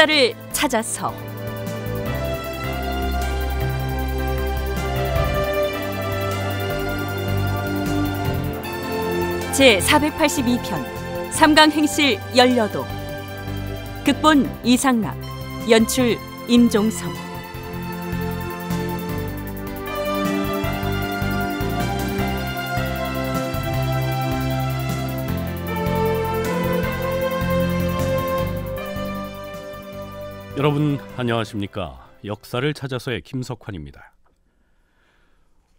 역사를 찾아서 제 482편 삼강행실 열여도 극본 이상락 연출 임종성 여러분 안녕하십니까? 역사를 찾아서의 김석환입니다.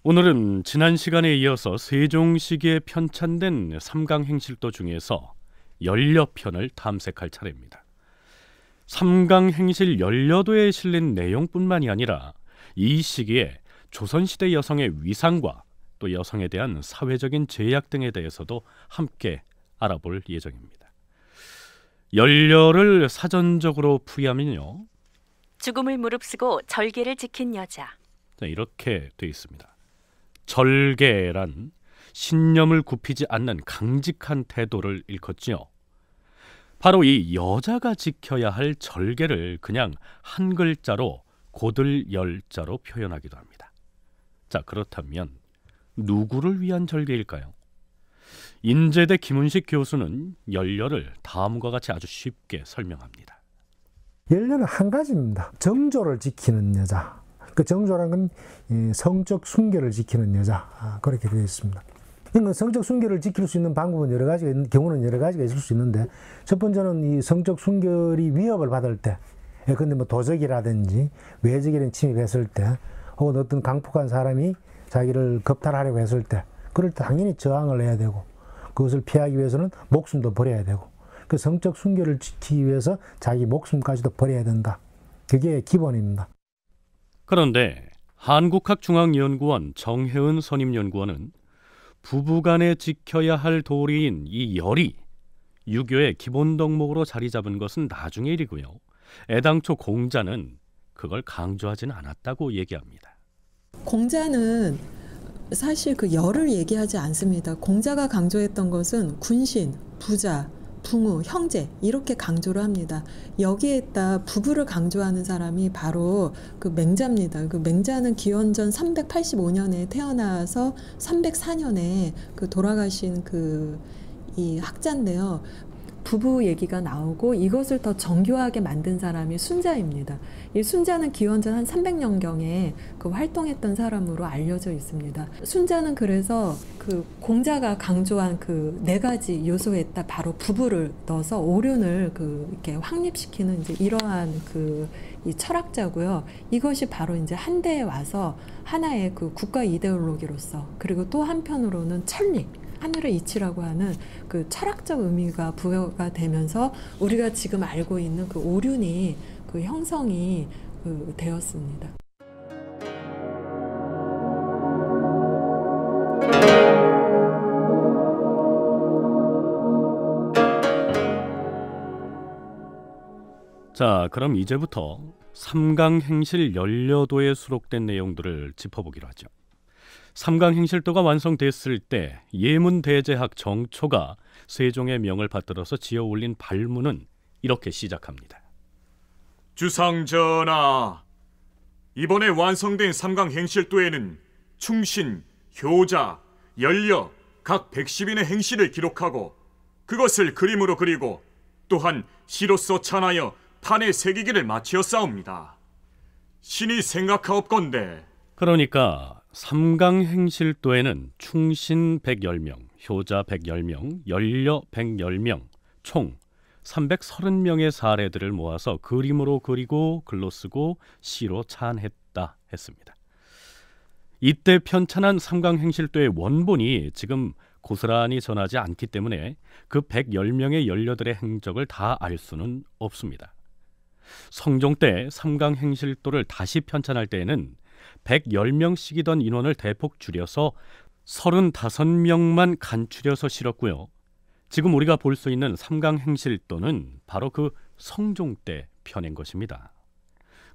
오늘은 지난 시간에 이어서 세종 시기에 편찬된 삼강 행실도 중에서 연려편을 탐색할 차례입니다. 삼강 행실 연려도에 실린 내용뿐만이 아니라 이 시기에 조선시대 여성의 위상과 또 여성에 대한 사회적인 제약 등에 대해서도 함께 알아볼 예정입니다. 연료를 사전적으로 부여하면요 죽음을 무릅쓰고 절개를 지킨 여자. 자, 네, 이렇게 돼 있습니다. 절개란 신념을 굽히지 않는 강직한 태도를 일컫지요. 바로 이 여자가 지켜야 할 절개를 그냥 한 글자로 고들열자로 표현하기도 합니다. 자, 그렇다면 누구를 위한 절개일까요? 인제대 김은식 교수는 연료를 다음과 같이 아주 쉽게 설명합니다. 연료는 한 가지입니다. 정조를 지키는 여자. 그 정조란 건 성적 순결을 지키는 여자 아, 그렇게 되어 있습니다. 그러니까 성적 순결을 지킬 수 있는 방법은 여러 가지가 있는 경우는 여러 가지가 있을 수 있는데 첫 번째는 이 성적 순결이 위협을 받을 때, 예, 근데 뭐 도적이라든지 외적이라는 침입했을 때, 혹은 어떤 강폭한 사람이 자기를 겁탈하려고 했을 때, 그럴 때 당연히 저항을 해야 되고 그것을 피하기 위해서는 목숨도 버려야 되고 그 성적 순결을 지키기 위해서 자기 목숨까지도 버려야 된다. 그게 기본입니다. 그런데 한국학중앙연구원 정혜은 선임연구원은 부부간에 지켜야 할 도리인 이 열이 유교의 기본 덕목으로 자리 잡은 것은 나중의 일이고요. 애당초 공자는 그걸 강조하지 않았다고 얘기합니다. 공자는 사실 그 열을 얘기하지 않습니다. 공자가 강조했던 것은 군신, 부자, 부모, 형제 이렇게 강조를 합니다. 여기에다 부부를 강조하는 사람이 바로 그 맹자입니다. 그 맹자는 기원전 385년에 태어나서 304년에 그 돌아가신 그 이 학자인데요. 부부 얘기가 나오고 이것을 더 정교하게 만든 사람이 순자입니다. 이 순자는 기원전 한 300년경에 그 활동했던 사람으로 알려져 있습니다. 순자는 그래서 그 공자가 강조한 그 네 가지 요소에 따 바로 부부를 넣어서 오륜을 그 이렇게 확립시키는 이제 이러한 그 이 철학자고요. 이것이 바로 이제 한대에 와서 하나의 그 국가 이데올로기로서 그리고 또 한편으로는 천리 하늘의 이치라고 하는 그 철학적 의미가 부여가 되면서 우리가 지금 알고 있는 그 오륜이 그 형성이 그 되었습니다. 자, 그럼 이제부터 삼강행실 연려도에 수록된 내용들을 짚어보기로 하죠. 삼강 행실도가 완성됐을 때 예문 대제학 정초가 세종의 명을 받들어서 지어 올린 발문은 이렇게 시작합니다. 주상전하, 이번에 완성된 삼강 행실도에는 충신, 효자, 연려 각 110인의 행실을 기록하고 그것을 그림으로 그리고 또한 시로써 찬하여 판에 새기기를 마치었사옵니다. 신이 생각하옵건데 그러니까 삼강행실도에는 충신 110명, 효자 110명, 연려 110명, 총 330명의 사례들을 모아서 그림으로 그리고 글로 쓰고 시로 찬했다 했습니다. 이때 편찬한 삼강행실도의 원본이 지금 고스란히 전하지 않기 때문에 그 110명의 연려들의 행적을 다 알 수는 없습니다. 성종 때 삼강행실도를 다시 편찬할 때에는 110명씩이던 인원을 대폭 줄여서 35명만 간추려서 실었고요. 지금 우리가 볼 수 있는 삼강행실도는 바로 그 성종 때 펴낸 것입니다.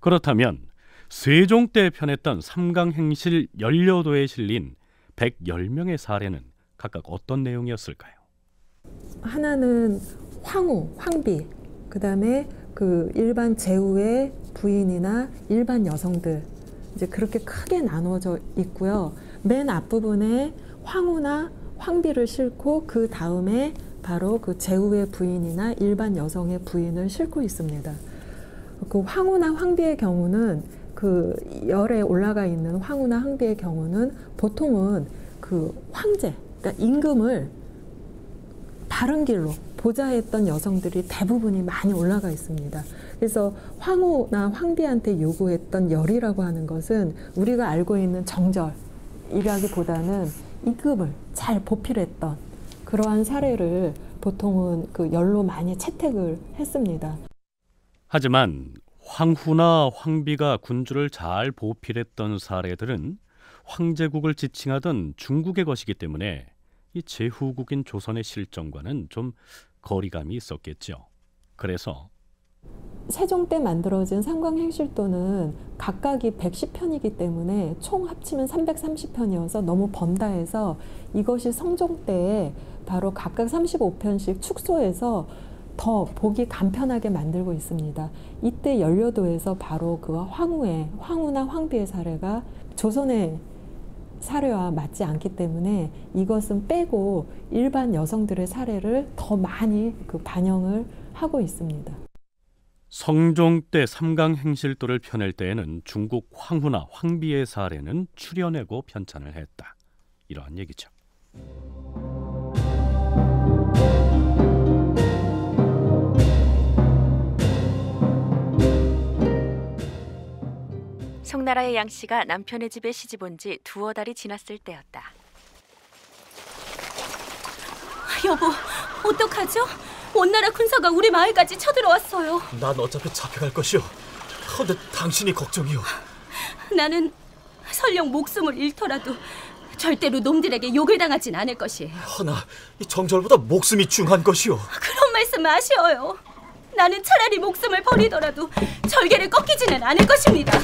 그렇다면 세종 때 펴냈던 삼강행실 연료도에 실린 110명의 사례는 각각 어떤 내용이었을까요? 하나는 황후, 황비, 그 다음에 그 일반 제후의 부인이나 일반 여성들 이제 그렇게 크게 나눠져 있고요. 맨 앞부분에 황후나 황비를 싣고 그 다음에 바로 그 제후의 부인이나 일반 여성의 부인을 싣고 있습니다. 그 황후나 황비의 경우는 그 열에 올라가 있는 황후나 황비의 경우는 보통은 그 황제, 그러니까 임금을 다른 길로 보좌했던 여성들이 대부분이 많이 올라가 있습니다. 그래서 황후나 황비한테 요구했던 열이라고 하는 것은 우리가 알고 있는 정절이라기보다는 이급을 잘 보필했던 그러한 사례를 보통은 그 열로 많이 채택을 했습니다. 하지만 황후나 황비가 군주를 잘 보필했던 사례들은 황제국을 지칭하던 중국의 것이기 때문에 이 제후국인 조선의 실정과는 좀 거리감이 있었겠죠. 그래서 세종 때 만들어진 상광행실도는 각각이 110편이기 때문에 총 합치면 330편이어서 너무 번다 해서 이것이 성종 때에 바로 각각 35편씩 축소해서 더 보기 간편하게 만들고 있습니다. 이때 연료도에서 바로 그 황후의 황후나 황비의 사례가 조선의 사례와 맞지 않기 때문에 이것은 빼고 일반 여성들의 사례를 더 많이 그 반영을 하고 있습니다. 성종 때 삼강 행실도를 펴낼 때에는 중국 황후나 황비의 사례는 추려내고 편찬을 했다. 이러한 얘기죠. 나라의양 씨가 남편의 집에 시집 온 지 두어 달이 지났을 때였다. 여보, 어떡하죠? 원나라 군사가 우리 마을까지 쳐들어왔어요. 난 어차피 잡혀갈 것이오. 헌데 당신이 걱정이오. 나는 설령 목숨을 잃더라도 절대로 놈들에게 욕을 당하진 않을 것이에요. 허나 정절보다 목숨이 중한 것이오. 그런 말씀 아쉬워요. 나는 차라리 목숨을 버리더라도 절개를 꺾이지는 않을 것입니다.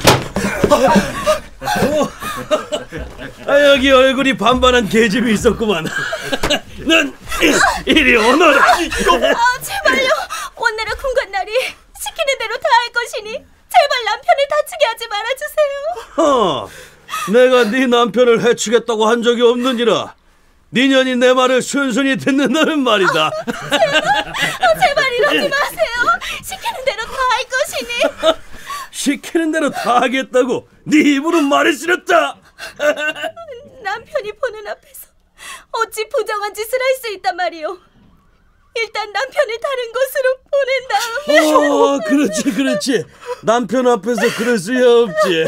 아, 여기 얼굴이 반반한 개집이 있었구만. 넌 이리 오너라. 아, 제발요. 오늘의 군관 날이 시키는 대로 다 할 것이니 제발 남편을 다치게 하지 말아주세요. 어, 내가 네 남편을 해치겠다고 한 적이 없느니라. 니년이 내 말을 순순히 듣는다는 말이다. 어, 제발, 어, 제발 이러지 마세요. 시키는 대로 다 할 것이니. 시키는 대로 다 하겠다고 네 입으로 말을 실었다. 남편이 보는 앞에서 어찌 부정한 짓을 할 수 있단 말이오. 일단 남편을 다른 곳으로 보낸 다음에. 어, 그렇지, 그렇지. 남편 앞에서 그럴 수야 없지.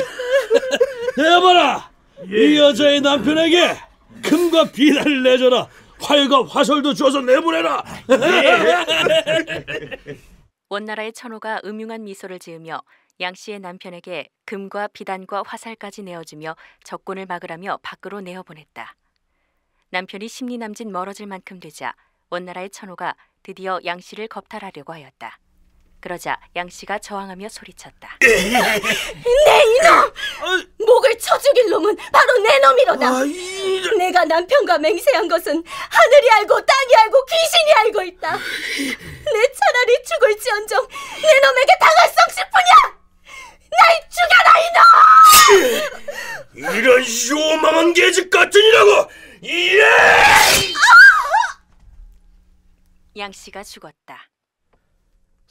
해봐라 예. 이 여자의 남편에게 금과 비단을 내줘라. 활과 화설도 주어서 내보내라. 원나라의 천호가 음흉한 미소를 지으며 양 씨의 남편에게 금과 비단과 화살까지 내어주며 적군을 막으라며 밖으로 내어보냈다. 남편이 심리남진 멀어질 만큼 되자 원나라의 천호가 드디어 양 씨를 겁탈하려고 하였다. 그러자 양 씨가 저항하며 소리쳤다. 내 네, 이놈! 목을 쳐 죽일 놈은 바로 내 놈이로다. 아, 이... 내가 남편과 맹세한 것은 하늘이 알고 땅이 알고 귀신이 알고 있다. 내 차라리 죽을지언정 내 놈에게 당할성 싶으냐? 날 죽여라 이놈! 이런 요망한 계집 같은이라고! 예! 아! 양씨가 죽었다.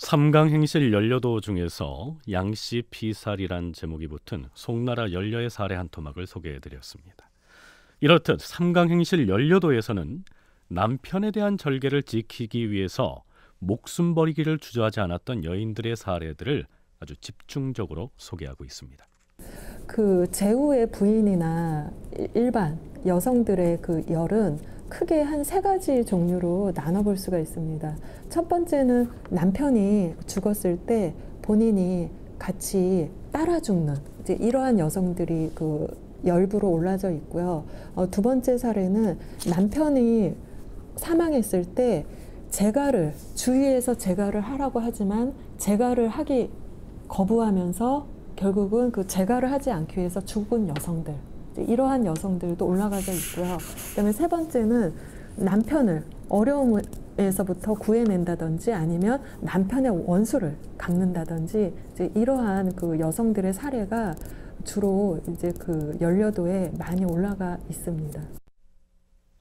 삼강행실 연려도 중에서 양씨 피살이란 제목이 붙은 송나라 연려의 사례 한 토막을 소개해드렸습니다. 이렇듯 삼강행실 연려도에서는 남편에 대한 절개를 지키기 위해서 목숨 버리기를 주저하지 않았던 여인들의 사례들을 아주 집중적으로 소개하고 있습니다. 그 제후의 부인이나 일반 여성들의 그 열은 크게 한 세 가지 종류로 나눠볼 수가 있습니다. 첫 번째는 남편이 죽었을 때 본인이 같이 따라 죽는 이제 이러한 여성들이 그 열부로 올라져 있고요. 어, 두 번째 사례는 남편이 사망했을 때 재가를 주위에서 재가를 하라고 하지만 재가를 하기 거부하면서 결국은 그 재가를 하지 않기 위해서 죽은 여성들 이러한 여성들도 올라가져 있고요. 그다음에 세 번째는 남편을 어려움에서부터 구해낸다든지 아니면 남편의 원수를 갚는다든지 이제 이러한 그 여성들의 사례가 주로 이제 그연료도에 많이 올라가 있습니다.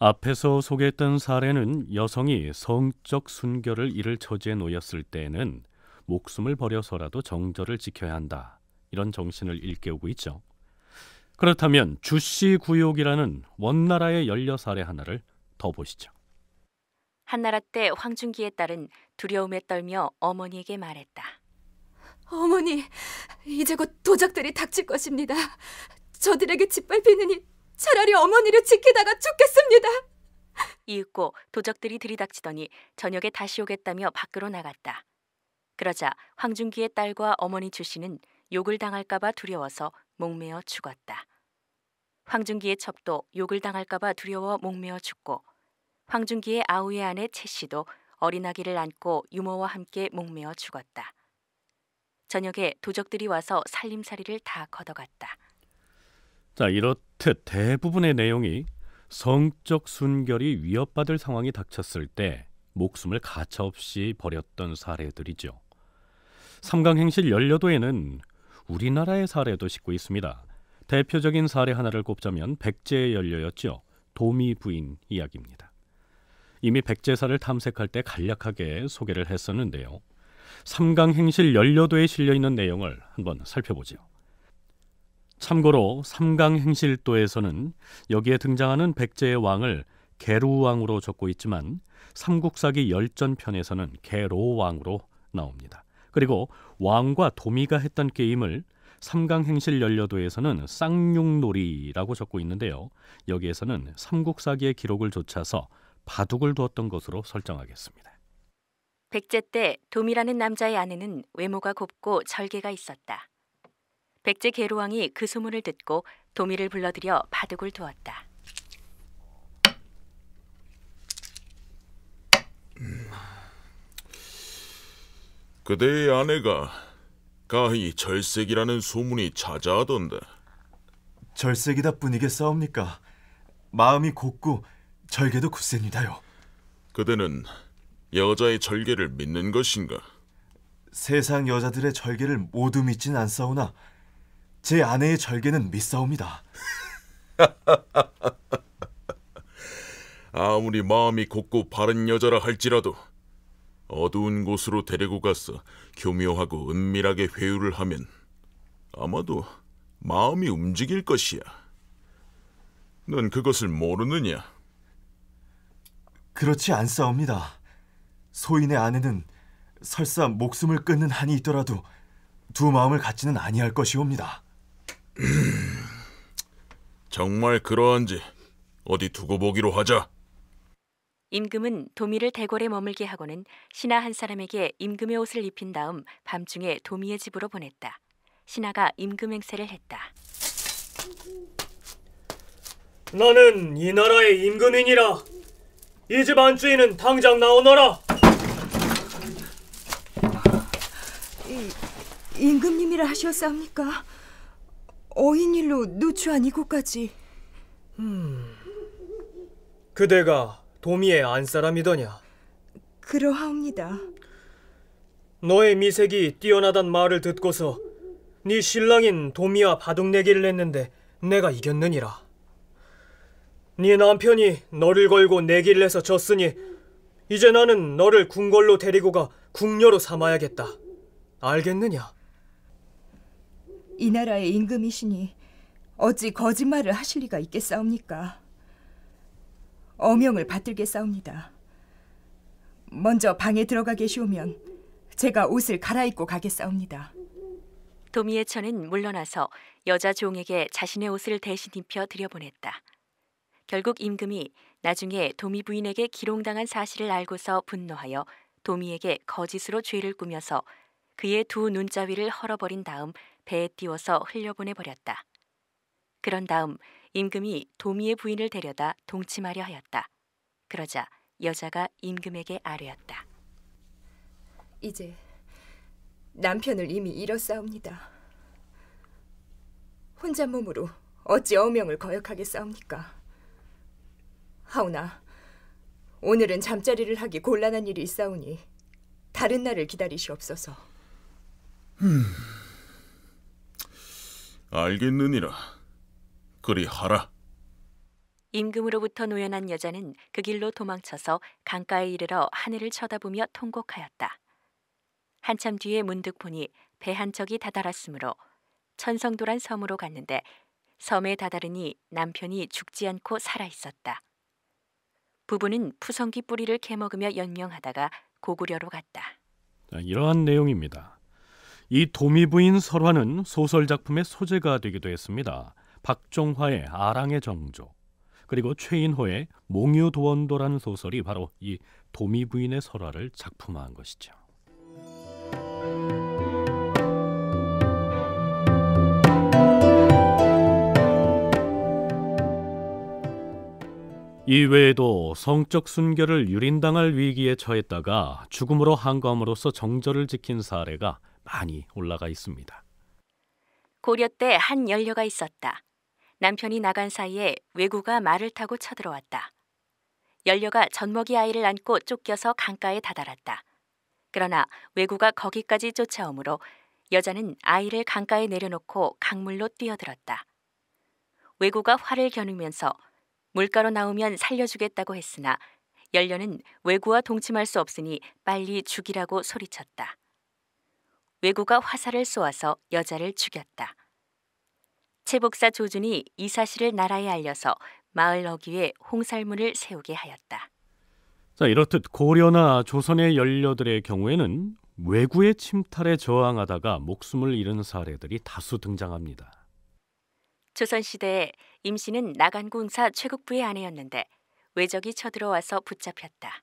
앞에서 소개했던 사례는 여성이 성적 순결을 잃을 처지에 놓였을 때에는 목숨을 버려서라도 정절을 지켜야 한다. 이런 정신을 일깨우고 있죠. 그렇다면 주씨 구욕이라는 원나라의 열려 사례 하나를 더 보시죠. 한나라 때 황준기의 딸은 두려움에 떨며 어머니에게 말했다. 어머니, 이제 곧 도적들이 닥칠 것입니다. 저들에게 짓밟히느니 차라리 어머니를 지키다가 죽겠습니다. 이윽고 도적들이 들이닥치더니 저녁에 다시 오겠다며 밖으로 나갔다. 그러자 황준기의 딸과 어머니 주씨는 욕을 당할까봐 두려워서 목매어 죽었다. 황준기의 첩도 욕을 당할까봐 두려워 목매어 죽고 황준기의 아우의 아내 채씨도 어린 아기를 안고 유모와 함께 목매어 죽었다. 저녁에 도적들이 와서 살림살이를 다 걷어갔다. 자 이렇듯 대부분의 내용이 성적 순결이 위협받을 상황이 닥쳤을 때 목숨을 가차없이 버렸던 사례들이죠. 삼강행실 열여도에는 우리나라의 사례도 싣고 있습니다. 대표적인 사례 하나를 꼽자면 백제의 연료였죠. 도미 부인 이야기입니다. 이미 백제사를 탐색할 때 간략하게 소개를 했었는데요. 삼강행실 연료도에 실려 있는 내용을 한번 살펴보죠. 참고로 삼강행실도에서는 여기에 등장하는 백제의 왕을 개루왕으로 적고 있지만 삼국사기 열전편에서는 개로왕으로 나옵니다. 그리고 왕과 도미가 했던 게임을 삼강행실 연려도에서는 쌍용놀이라고 적고 있는데요. 여기에서는 삼국사기의 기록을 좇아서 바둑을 두었던 것으로 설정하겠습니다. 백제 때 도미라는 남자의 아내는 외모가 곱고 절개가 있었다. 백제 계로왕이 그 소문을 듣고 도미를 불러들여 바둑을 두었다. 그대의 아내가 가히 절색이라는 소문이 자자하던데. 절색이다 뿐이게 싸웁니까? 마음이 곱고 절개도 굳셉니다요. 그대는 여자의 절개를 믿는 것인가? 세상 여자들의 절개를 모두 믿진 않사오나 제 아내의 절개는 믿사옵니다. 아무리 마음이 곱고 바른 여자라 할지라도 어두운 곳으로 데리고 가서 교묘하고 은밀하게 회유를 하면 아마도 마음이 움직일 것이야. 넌 그것을 모르느냐? 그렇지 않사옵니다. 소인의 아내는 설사 목숨을 끊는 한이 있더라도 두 마음을 갖지는 아니할 것이옵니다. 정말 그러한지 어디 두고 보기로 하자. 임금은 도미를 대궐에 머물게 하고는 신하 한 사람에게 임금의 옷을 입힌 다음 밤중에 도미의 집으로 보냈다. 신하가 임금 행세를 했다. 나는 이 나라의 임금이니라. 이 집 안주인은 당장 나오너라. 이, 임금님이라 하셨사옵니까? 어인 일로 누추한 이곳까지. 음, 그대가 도미의 안사람이더냐? 그러하옵니다. 너의 미색이 뛰어나단 말을 듣고서 네 신랑인 도미와 바둑내기를 했는데 내가 이겼느니라. 네 남편이 너를 걸고 내기를 해서 졌으니 이제 나는 너를 궁궐로 데리고 가 궁녀로 삼아야겠다. 알겠느냐? 이 나라의 임금이시니 어찌 거짓말을 하실 리가 있겠사옵니까? 어명을 받들게 싸웁니다. 먼저 방에 들어가 계시오면 제가 옷을 갈아입고 가겠사옵니다. 도미의 처는 물러나서 여자 종에게 자신의 옷을 대신 입혀 들여보냈다. 결국 임금이 나중에 도미 부인에게 기롱당한 사실을 알고서 분노하여 도미에게 거짓으로 죄를 꾸며서 그의 두 눈자위를 헐어버린 다음 배에 띄워서 흘려보내 버렸다. 그런 다음 임금이 도미의 부인을 데려다 동침하려 하였다. 그러자 여자가 임금에게 아뢰었다. 이제 남편을 이미 잃었사옵니다. 혼자 몸으로 어찌 어명을 거역하겠사옵니까? 하오나 오늘은 잠자리를 하기 곤란한 일이 있사오니 다른 날을 기다리시옵소서. 음, 알겠느니라. 그리하라. 임금으로부터 노연한 여자는 그 길로 도망쳐서 강가에 이르러 하늘을 쳐다보며 통곡하였다. 한참 뒤에 문득 보니 배 한 척이 다다랐으므로 천성도란 섬으로 갔는데 섬에 다다르니 남편이 죽지 않고 살아 있었다. 부부는 푸성기 뿌리를 캐먹으며 연명하다가 고구려로 갔다. 이러한 내용입니다. 이 도미부인 설화는 소설 작품의 소재가 되기도 했습니다. 박종화의 아랑의 정조 그리고 최인호의 몽유도원도라는 소설이 바로 이 도미 부인의 설화를 작품화한 것이죠. 이외에도 성적 순결을 유린당할 위기에 처했다가 죽음으로 한감으로써 정절을 지킨 사례가 많이 올라가 있습니다. 고려 때 한 연료가 있었다. 남편이 나간 사이에 외구가 말을 타고 쳐들어왔다. 연료가 젖먹이 아이를 안고 쫓겨서 강가에 다다랐다. 그러나 외구가 거기까지 쫓아오므로 여자는 아이를 강가에 내려놓고 강물로 뛰어들었다. 외구가 화를 겨누면서 물가로 나오면 살려주겠다고 했으나 연료는 외구와 동침할 수 없으니 빨리 죽이라고 소리쳤다. 외구가 화살을 쏘아서 여자를 죽였다. 사복사 조준이 이 사실을 나라에 알려서 마을 어귀에 홍살문을 세우게 하였다. 자, 이렇듯 고려나 조선의 연료들의 경우에는 외구의 침탈에 저항하다가 목숨을 잃은 사례들이 다수 등장합니다. 조선시대에 임씨는 나간군사 최국부의 아내였는데 외적이 쳐들어와서 붙잡혔다.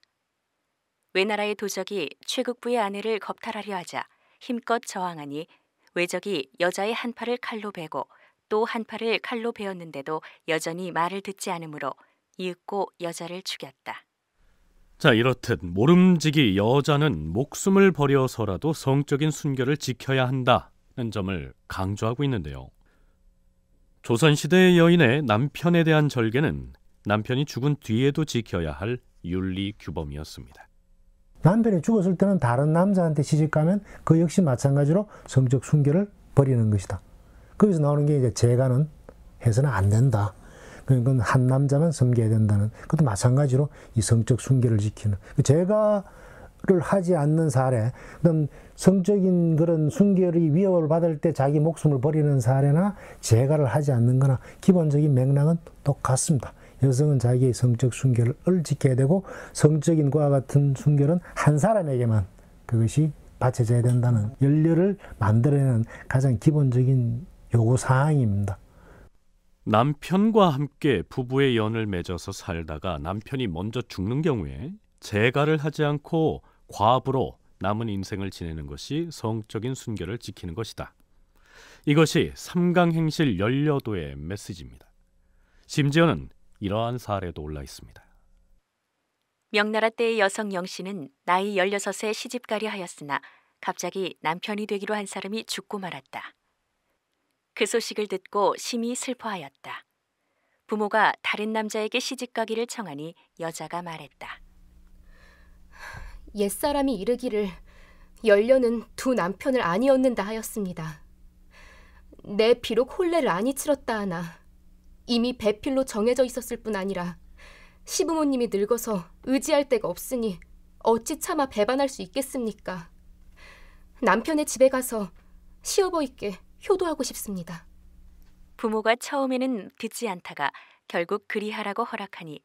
외나라의 도적이 최국부의 아내를 겁탈하려 하자 힘껏 저항하니 외적이 여자의 한 팔을 칼로 베고 또한 팔을 칼로 베었는데도 여전히 말을 듣지 않으므로 이윽고 여자를 죽였다. 자 이렇듯 모름지기 여자는 목숨을 버려서라도 성적인 순결을 지켜야 한다는 점을 강조하고 있는데요. 조선시대의 여인의 남편에 대한 절개는 남편이 죽은 뒤에도 지켜야 할 윤리 규범이었습니다. 남편이 죽었을 때는 다른 남자한테 시집가면 그 역시 마찬가지로 성적 순결을 버리는 것이다. 거기서 나오는 게 이제 재가는 해서는 안 된다. 그러니까 한 남자만 섬겨야 된다는 그것도 마찬가지로 이 성적 순결을 지키는 그 재가를 하지 않는 사례, 그다 성적인 그런 순결이 위협을 받을 때 자기 목숨을 버리는 사례나 재가를 하지 않는거나 기본적인 맥락은 똑같습니다. 여성은 자기의 성적 순결을 지켜야 되고 성적인 과 같은 순결은 한 사람에게만 그것이 바쳐져야 된다는 연료를 만들어내는 가장 기본적인 요구 사항입니다. 남편과 함께 부부의 연을 맺어서 살다가 남편이 먼저 죽는 경우에 재가를 하지 않고 과부로 남은 인생을 지내는 것이 성적인 순결을 지키는 것이다. 이것이 삼강행실 열여도의 메시지입니다. 심지어는 이러한 사례도 올라 있습니다. 명나라 때의 여성 영씨는 나이 16에 시집가려 하였으나 갑자기 남편이 되기로 한 사람이 죽고 말았다. 그 소식을 듣고 심히 슬퍼하였다. 부모가 다른 남자에게 시집가기를 청하니 여자가 말했다. 옛사람이 이르기를 열녀는 두 남편을 아니 얻는다 하였습니다. 내 비록 혼례를 아니 치렀다 하나 이미 배필로 정해져 있었을 뿐 아니라 시부모님이 늙어서 의지할 데가 없으니 어찌 차마 배반할 수 있겠습니까? 남편의 집에 가서 시어버이께 효도하고 싶습니다. 부모가 처음에는 듣지 않다가 결국 그리하라고 허락하니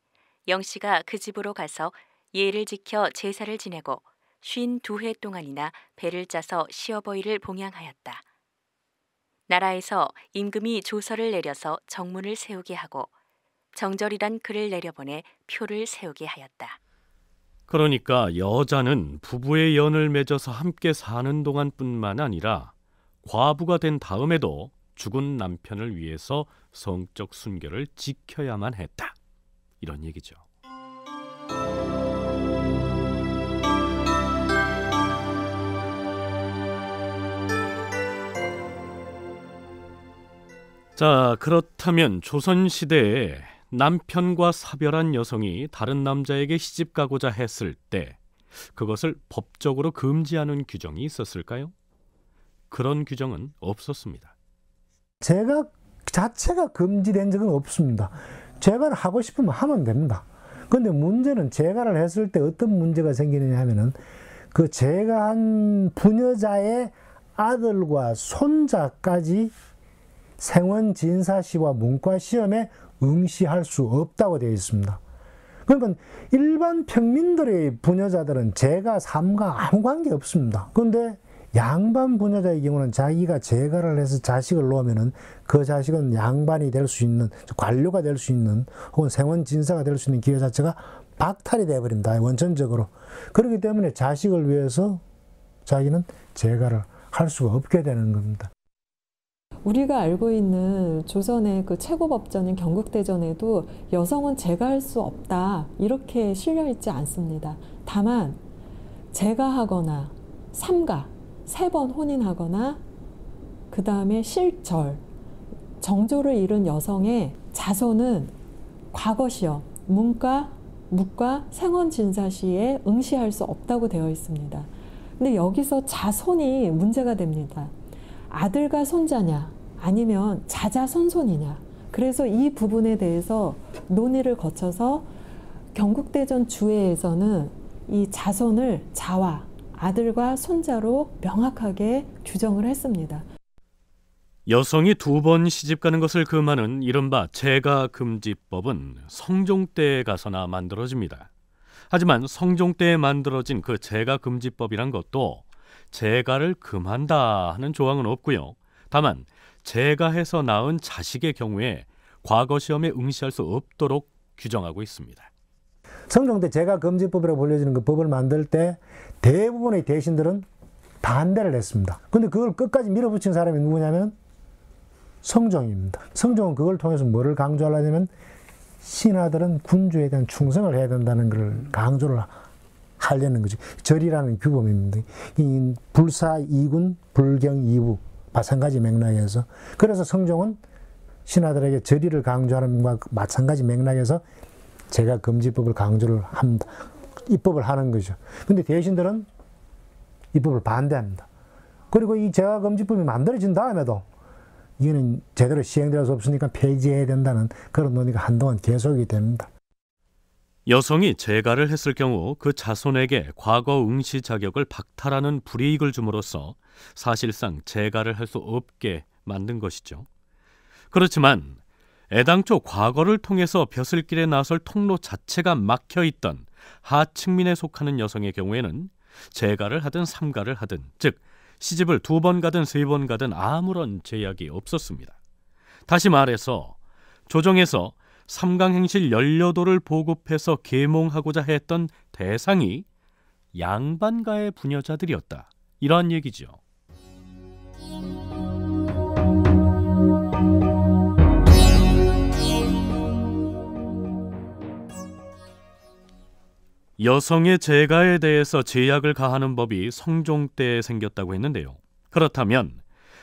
영 씨가 그 집으로 가서 예를 지켜 제사를 지내고 쉰 두 해 동안이나 배를 짜서 시어버이를 봉양하였다. 나라에서 임금이 조서를 내려서 정문을 세우게 하고 정절이란 글을 내려보내 표를 세우게 하였다. 그러니까 여자는 부부의 연을 맺어서 함께 사는 동안뿐만 아니라 과부가 된 다음에도 죽은 남편을 위해서 성적 순결을 지켜야만 했다. 이런 얘기죠. 자, 그렇다면 조선 시대에 남편과 사별한 여성이 다른 남자에게 시집 가고자 했을 때 그것을 법적으로 금지하는 규정이 있었을까요? 그런 규정은 없었습니다. 제가 자체가 금지된 적은 없습니다. 재가를 하고 싶으면 하면 됩니다. 근데 문제는 재가를 했을 때 어떤 문제가 생기느냐 하면은 그 재가한 부녀자의 아들과 손자까지 생원 진사시와 문과 시험에 응시할 수 없다고 되어 있습니다. 그러니까 일반 평민들의 부녀자들은 재가, 삼가 아무 관계 없습니다. 그런데 양반 분여자의 경우는 자기가 재가를 해서 자식을 놓으면은 그 자식은 양반이 될 수 있는 관료가 될 수 있는 혹은 생원 진사가 될 수 있는 기회 자체가 박탈이 되어 버린다 원천적으로. 그렇기 때문에 자식을 위해서 자기는 재가를 할 수가 없게 되는 겁니다. 우리가 알고 있는 조선의 그 최고 법전인 경국대전에도 여성은 제가할 수 없다 이렇게 실려 있지 않습니다. 다만 제가하거나 삼가 세번 혼인하거나 그 다음에 실절, 정조를 잃은 여성의 자손은 과거시험, 문과, 묵과, 생원진사시에 응시할 수 없다고 되어 있습니다. 근데 여기서 자손이 문제가 됩니다. 아들과 손자냐, 아니면 자자손손이냐. 그래서 이 부분에 대해서 논의를 거쳐서 경국대전 주회에서는 이 자손을 자와 아들과 손자로 명확하게 규정을 했습니다. 여성이 두 번 시집 가는 것을 금하는 이른바 재가 금지법은 성종 때에 가서나 만들어집니다. 하지만 성종 때에 만들어진 그 재가 금지법이란 것도 재가를 금한다 하는 조항은 없고요. 다만 재가해서 낳은 자식의 경우에 과거 시험에 응시할 수 없도록 규정하고 있습니다. 성종 때 재가 금지법이라고 불려지는 그 법을 만들 때 대부분의 대신들은 반대를 했습니다. 근데 그걸 끝까지 밀어붙인 사람이 누구냐면 성종입니다. 성종은 그걸 통해서 뭐를 강조하려냐면 신하들은 군주에 대한 충성을 해야 된다는 걸 강조를 하려는 거죠. 절이라는 규범입니다. 이 불사 이군 불경 이부 마찬가지 맥락에서 그래서 성종은 신하들에게 절의를 강조하는 것과 마찬가지 맥락에서 제가 금지법을 강조를 합니다. 입법을 하는 거죠. 근데 대신들은 입법을 반대합니다. 그리고 이 재화금지법이 만들어진 다음에도 이거는 제대로 시행될 수 없으니까 폐지해야 된다는 그런 논의가 한동안 계속이 됩니다. 여성이 재가를 했을 경우 그 자손에게 과거 응시 자격을 박탈하는 불이익을 줌으로써 사실상 재가를 할 수 없게 만든 것이죠. 그렇지만 애당초 과거를 통해서 벼슬길에 나설 통로 자체가 막혀 있던 하층민에 속하는 여성의 경우에는 재가를 하든 삼가를 하든 즉 시집을 두 번 가든 세 번 가든 아무런 제약이 없었습니다. 다시 말해서 조정에서 삼강행실 연료도를 보급해서 계몽하고자 했던 대상이 양반가의 부녀자들이었다. 이러 얘기죠. 음. 여성의 재가에 대해서 제약을 가하는 법이 성종 때 생겼다고 했는데요. 그렇다면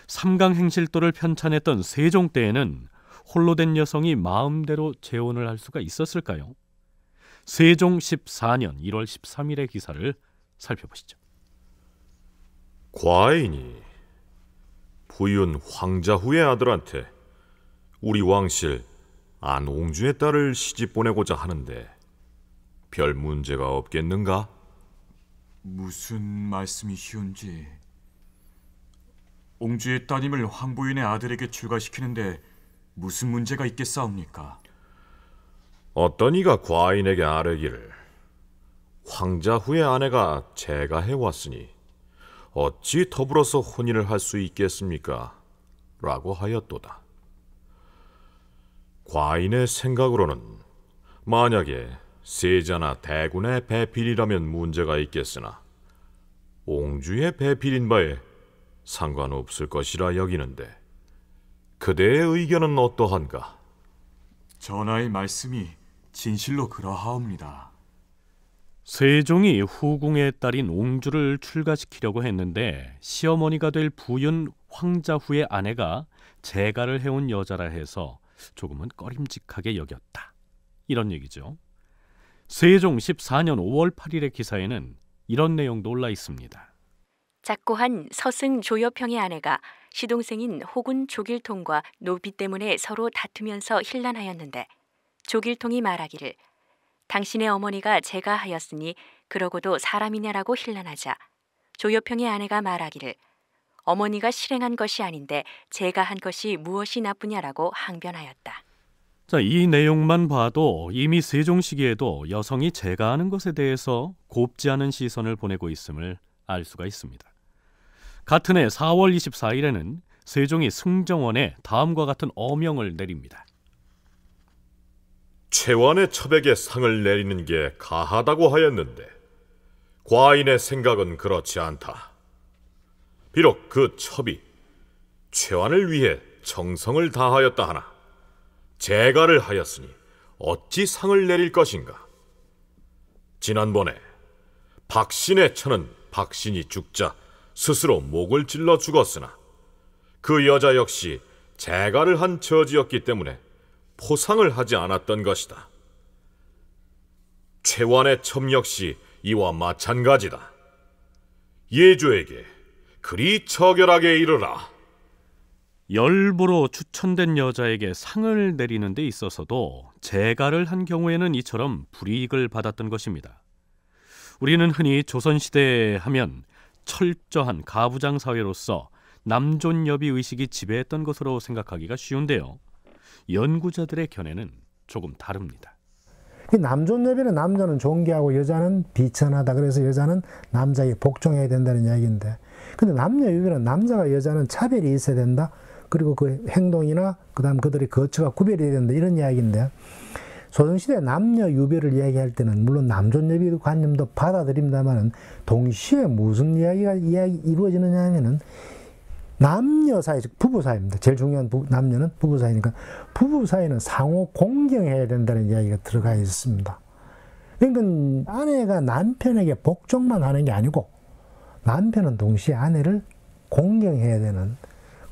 삼강 행실도를 편찬했던 세종 때에는 홀로 된 여성이 마음대로 재혼을 할 수가 있었을까요? 세종 14년 1월 13일의 기사를 살펴보시죠. 과인이 부윤 황자후의 아들한테 우리 왕실 안옹주의 아 딸을 시집 보내고자 하는데 별 문제가 없겠는가? 무슨 말씀이시온지 옹주의 따님을 황부인의 아들에게 출가시키는데 무슨 문제가 있겠사옵니까? 어떤 이가 과인에게 아뢰기를 황자 후의 아내가 제가 해왔으니 어찌 더불어서 혼인을 할 수 있겠습니까? 라고 하였도다. 과인의 생각으로는 만약에 세자나 대군의 배필이라면 문제가 있겠으나 옹주의 배필인 바에 상관없을 것이라 여기는데 그대의 의견은 어떠한가? 전하의 말씀이 진실로 그러하옵니다. 세종이 후궁의 딸인 옹주를 출가시키려고 했는데 시어머니가 될 부윤 황자후의 아내가 재가를 해온 여자라 해서 조금은 꺼림직하게 여겼다. 이런 얘기죠. 세종 14년 5월 8일의 기사에는 이런 내용도 올라 있습니다. 작고한 서승 조여평의 아내가 시동생인 혹은 조길통과 노비 때문에 서로 다투면서 힐난하였는데 조길통이 말하기를 당신의 어머니가 제가 하였으니 그러고도 사람이냐라고 힐난하자 조여평의 아내가 말하기를 어머니가 실행한 것이 아닌데 제가 한 것이 무엇이 나쁘냐라고 항변하였다. 자, 이 내용만 봐도 이미 세종 시기에도 여성이 제가하는 것에 대해서 곱지 않은 시선을 보내고 있음을 알 수가 있습니다. 같은 해 4월 24일에는 세종이 승정원에 다음과 같은 어명을 내립니다. 최완의 첩에게 상을 내리는 게 가하다고 하였는데 과인의 생각은 그렇지 않다. 비록 그 첩이 최완을 위해 정성을 다하였다 하나 재가를 하였으니 어찌 상을 내릴 것인가? 지난번에 박신의 천은 박신이 죽자 스스로 목을 찔러 죽었으나 그 여자 역시 재가를 한 처지였기 때문에 포상을 하지 않았던 것이다. 최완의 첨 역시 이와 마찬가지다. 예조에게 그리 처결하게 이르라. 열부로 추천된 여자에게 상을 내리는 데 있어서도 재가를 한 경우에는 이처럼 불이익을 받았던 것입니다. 우리는 흔히 조선시대에 하면 철저한 가부장 사회로서 남존여비 의식이 지배했던 것으로 생각하기가 쉬운데요. 연구자들의 견해는 조금 다릅니다. 남존여비는 남자는 존귀하고 여자는 비천하다. 그래서 여자는 남자에게 복종해야 된다는 이야기인데 근데 남녀 유비는 남자가 여자는 차별이 있어야 된다. 그리고 그 행동이나 그다음 그들의 거처가 구별이 되 된다 이런 이야기인데 조선시대 남녀 유별을 이야기할 때는 물론 남존여비 관념도 받아들입니다만은 동시에 무슨 이야기가 이야기 이루어지느냐 하면은 남녀 사이, 즉 부부 사이입니다. 제일 중요한 부, 남녀는 부부 사이니까 부부 사이는 상호 공경해야 된다는 이야기가 들어가 있습니다. 그러니까 아내가 남편에게 복종만 하는 게 아니고 남편은 동시에 아내를 공경해야 되는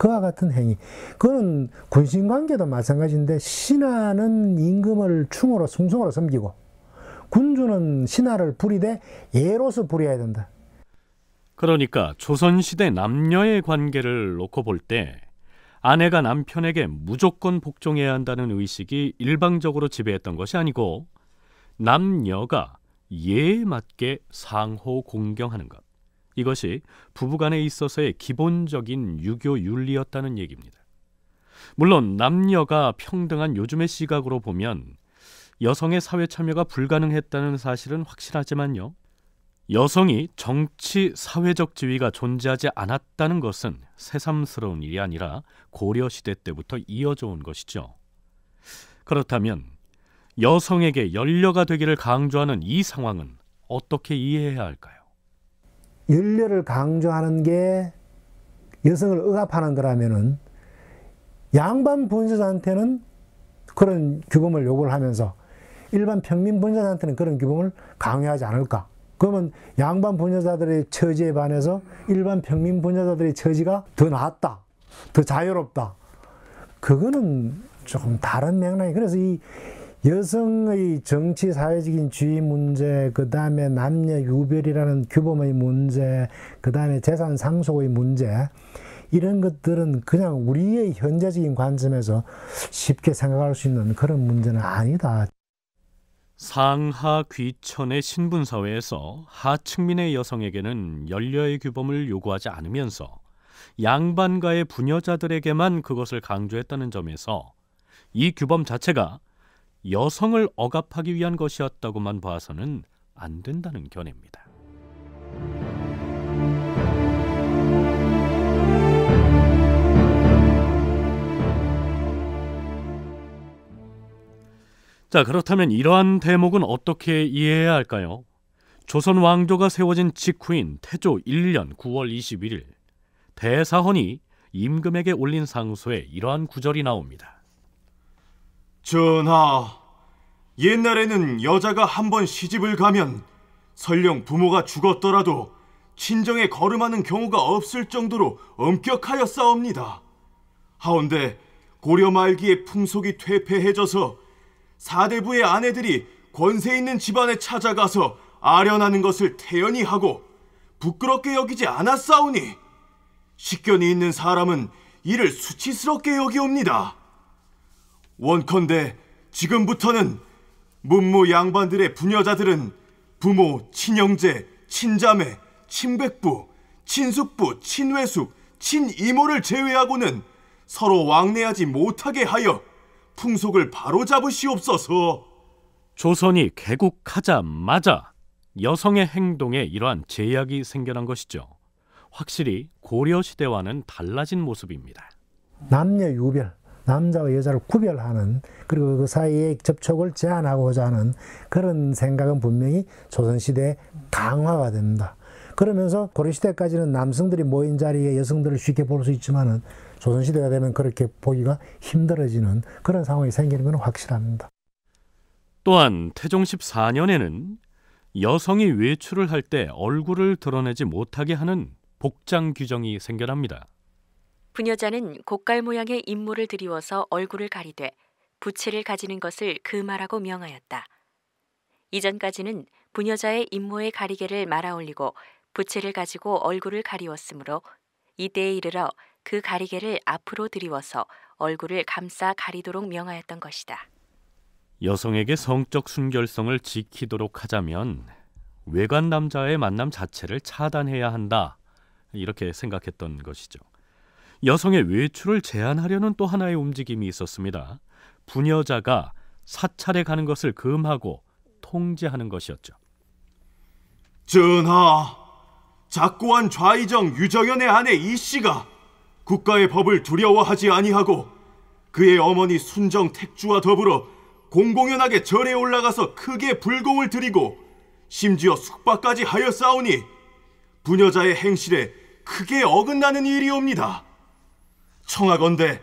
그와 같은 행위. 그는 군신 관계도 마찬가지인데 신하는 임금을 충으로 숭숭으로 섬기고 군주는 신하를 부리되 예로서 부려야 된다. 그러니까 조선시대 남녀의 관계를 놓고 볼 때 아내가 남편에게 무조건 복종해야 한다는 의식이 일방적으로 지배했던 것이 아니고 남녀가 예에 맞게 상호 공경하는 것. 이것이 부부간에 있어서의 기본적인 유교 윤리였다는 얘기입니다. 물론 남녀가 평등한 요즘의 시각으로 보면 여성의 사회 참여가 불가능했다는 사실은 확실하지만요. 여성이 정치 사회적 지위가 존재하지 않았다는 것은 새삼스러운 일이 아니라 고려 시대 때부터 이어져 온 것이죠. 그렇다면 여성에게 연료가 되기를 강조하는 이 상황은 어떻게 이해해야 할까요? 열례를 강조하는 게 여성을 억압하는 거라면은 양반 분쇄자한테는 그런 규범을 요구를 하면서 일반 평민 분쇄자한테는 그런 규범을 강요하지 않을까? 그러면 양반 분쇄자들의 처지에 반해서 일반 평민 분쇄자들의 처지가 더 낫다, 더 자유롭다. 그거는 조금 다른 맥락이 그래서 이 여성의 정치 사회적인 주의 문제, 그 다음에 남녀 유별이라는 규범의 문제, 그 다음에 재산 상속의 문제, 이런 것들은 그냥 우리의 현재적인 관점에서 쉽게 생각할 수 있는 그런 문제는 아니다. 상하 귀천의 신분 사회에서 하층민의 여성에게는 연려의 규범을 요구하지 않으면서 양반가의 부녀자들에게만 그것을 강조했다는 점에서 이 규범 자체가 여성을 억압하기 위한 것이었다고만 봐서는 안 된다는 견해입니다. 자, 그렇다면 이러한 대목은 어떻게 이해해야 할까요? 조선 왕조가 세워진 직후인 태조 1년 9월 21일 대사헌이 임금에게 올린 상소에 이러한 구절이 나옵니다. 전하, 옛날에는 여자가 한 번 시집을 가면 설령 부모가 죽었더라도 친정에 걸음하는 경우가 없을 정도로 엄격하여 싸웁니다. 하온데 고려 말기에 풍속이 퇴폐해져서 사대부의 아내들이 권세 있는 집안에 찾아가서 아련하는 것을 태연히 하고 부끄럽게 여기지 않았사오니 식견이 있는 사람은 이를 수치스럽게 여기옵니다. 원컨대 지금부터는 문무 양반들의 부녀자들은 부모, 친형제, 친자매, 친백부, 친숙부, 친외숙, 친이모를 제외하고는 서로 왕래하지 못하게 하여 풍속을 바로잡으시옵소서. 조선이 개국하자마자 여성의 행동에 이러한 제약이 생겨난 것이죠. 확실히 고려 시대와는 달라진 모습입니다. 남녀 유별 남자와 여자를 구별하는 그리고 그사이에 접촉을 제한하고자 하는 그런 생각은 분명히 조선시대에 강화가 됩니다. 그러면서 고려시대까지는 남성들이 모인 자리에 여성들을 쉽게 볼 수 있지만은 조선시대가 되면 그렇게 보기가 힘들어지는 그런 상황이 생기는 건 확실합니다. 또한 태종 14년에는 여성이 외출을 할 때 얼굴을 드러내지 못하게 하는 복장 규정이 생겨납니다. 부녀자는 곡갈 모양의 임무를 드리워서 얼굴을 가리되 부채를 가지는 것을 금하라고 그 명하였다. 이전까지는 부녀자의 임모의 가리개를 말아 올리고 부채를 가지고 얼굴을 가리웠으므로 이때에 이르러 그 가리개를 앞으로 드리워서 얼굴을 감싸 가리도록 명하였던 것이다. 여성에게 성적 순결성을 지키도록 하자면 외관 남자의 만남 자체를 차단해야 한다. 이렇게 생각했던 것이죠. 여성의 외출을 제한하려는 또 하나의 움직임이 있었습니다. 부녀자가 사찰에 가는 것을 금하고 통제하는 것이었죠. 전하, 작고한 좌의정 유정연의 아내 이 씨가 국가의 법을 두려워하지 아니하고 그의 어머니 순정 택주와 더불어 공공연하게 절에 올라가서 크게 불공을 드리고 심지어 숙박까지 하여 싸우니 부녀자의 행실에 크게 어긋나는 일이옵니다. 청하건대